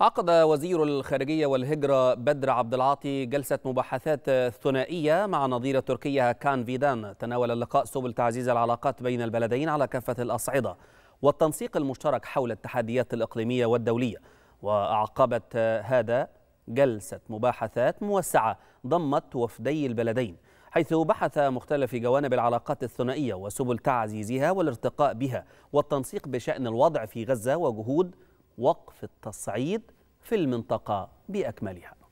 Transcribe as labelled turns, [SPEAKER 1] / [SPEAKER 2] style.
[SPEAKER 1] عقد وزير الخارجية والهجرة بدر عبد العاطي جلسة مباحثات ثنائية مع نظير تركيا كان فيدان تناول اللقاء سبل تعزيز العلاقات بين البلدين على كافة الأصعدة والتنسيق المشترك حول التحديات الإقليمية والدولية وأعقبت هذا جلسة مباحثات موسعة ضمت وفدي البلدين حيث بحث مختلف جوانب العلاقات الثنائية وسبل تعزيزها والارتقاء بها والتنسيق بشأن الوضع في غزة وجهود وقف
[SPEAKER 2] التصعيد في المنطقة
[SPEAKER 3] بأكملها